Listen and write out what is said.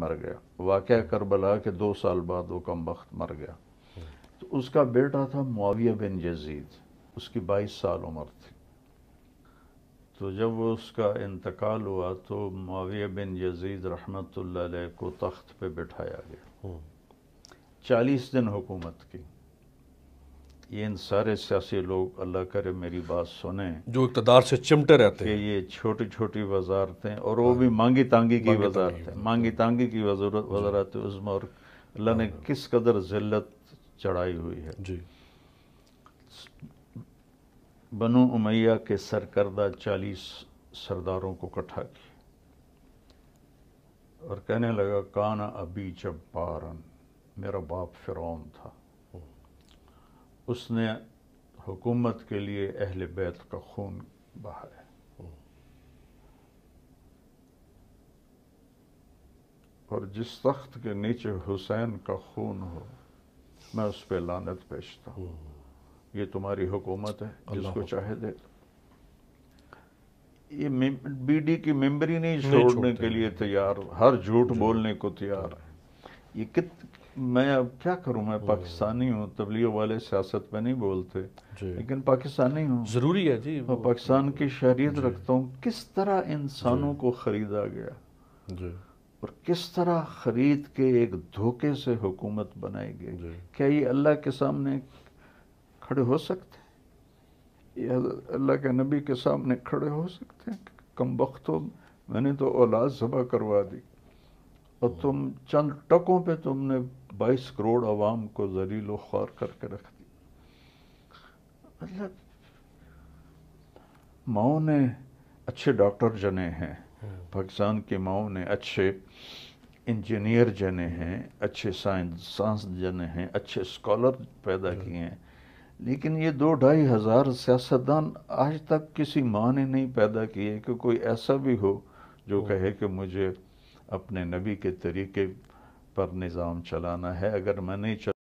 मर गया वाक़ करबला के दो साल बाद वो कम वक्त मर गया तो उसका बेटा था मुआविया बिन यजीद उसकी बाईस साल उम्र थी तो जब वो उसका इंतकाल हुआ तो मुआविया बिन यजीद रहमत को तख्त पे बिठाया गया हम्म। चालीस दिन हुकूमत की ये इन सारे सियासी लोग अल्लाह करे मेरी बात सुने जो इकतदार से चिमटे रहते हैं ये छोटी छोटी वजारतें और वो हाँ। भी मांगी तांगी की वजारतें मांगी तांगी की वजारत उसमें और अल्लाह ने हाँ। किस कदर जिल्लत चढ़ाई हुई है जी बनु उमैया के सरकर्दा चालीस सरदारों को इकट्ठा किया और कहने लगा काना अबी जब्बारन मेरा बाप फिरौन था उसने हुकूमत के लिए अहल बैत का खून बहाया और जिस तख्त के नीचे हुसैन का खून हो मैं उस पर लानत पेशता हूँ ये तुम्हारी हुकूमत है जिसको चाहे दे ये बीडी की मेम्बरी नहीं छोड़ने के लिए तैयार हर झूठ बोलने को तैयार है ये कित मैं अब क्या करूं मैं पाकिस्तानी हूं तबलीग वाले सियासत में नहीं बोलते लेकिन पाकिस्तानी हूं ज़रूरी है जी और पाकिस्तान की शहरीत रखता हूं किस तरह इंसानों को ख़रीदा गया जी और किस तरह ख़रीद के एक धोखे से हुकूमत बनाई गई क्या ये अल्लाह के सामने खड़े हो सकते अल्लाह के नबी के सामने खड़े हो सकते हैं कम वक्त मैंने तो औलाद जबा करवा दी और तुम चंद टकों पे तुमने 22 करोड़ आवाम को जलील खार करके रख दिया मतलब माओ ने अच्छे डॉक्टर जने हैं पाकिस्तान की माओ ने अच्छे इंजीनियर जने हैं अच्छे साइंस साइंस जने हैं अच्छे स्कॉलर पैदा हम्म। किए हैं लेकिन ये दो ढाई हज़ार सियासतदान आज तक किसी माँ ने नहीं पैदा किए कि कोई ऐसा भी हो जो हम्म। कहे कि मुझे अपने नबी के तरीके पर निज़ाम चलाना है अगर मैं नहीं चल